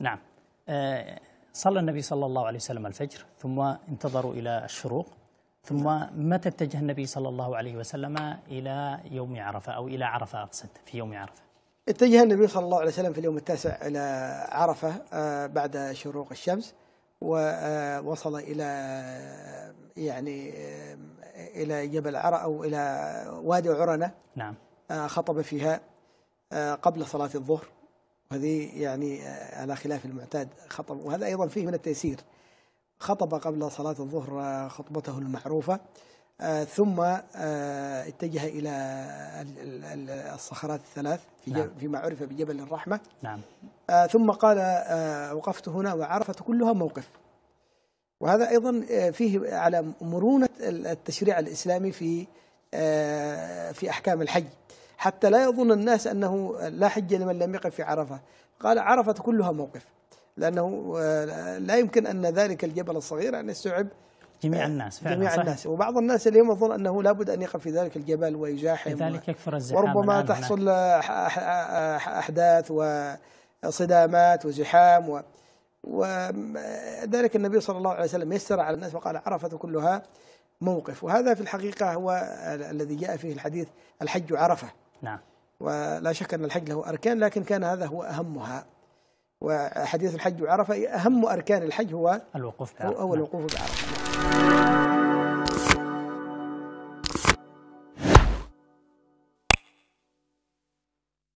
نعم آه، صلى النبي صلى الله عليه وسلم الفجر ثم انتظروا إلى الشروق ثم متى اتجه النبي صلى الله عليه وسلم إلى يوم عرفة أو إلى عرفة أقصد في يوم عرفة اتجه النبي صلى الله عليه وسلم في اليوم التاسع إلى عرفة آه، بعد شروق الشمس ووصل آه، إلى يعني إلى جبل عرى أو إلى وادي عرنة نعم خطب فيها قبل صلاة الظهر وهذه يعني آه، على خلاف المعتاد خطب وهذا أيضا فيه من التيسير خطب قبل صلاة الظهر آه، خطبته المعروفة آه، ثم اتجه إلى الصخرات الثلاث في نعم. فيما عرف بجبل الرحمة نعم. ثم قال وقفت هنا وعرفت كلها موقف وهذا أيضا فيه على مرونة التشريع الإسلامي في في أحكام الحج حتى لا يظن الناس أنه لا حجة لمن لم يقف في عرفة قال عرفة كلها موقف لأنه آه، لا يمكن أن ذلك الجبل الصغير أن يستوعب جميع آه، الناس فعلا جميع صحيح. الناس وبعض الناس اليوم يظن انه لابد ان يقف في ذلك الجبل ويزاحم لذلك يكفر الزحام وربما تحصل احداث وصدامات وزحام و وذلك النبي صلى الله عليه وسلم يسر على الناس وقال عرفة كلها موقف وهذا في الحقيقة هو الذي جاء فيه الحديث الحج عرفة نعم ولا شك أن الحج له أركان لكن كان هذا هو أهمها وحديث الحج وعرفة أهم أركان الحج هو الوقوف بعرفة هو الوقوف بعرفة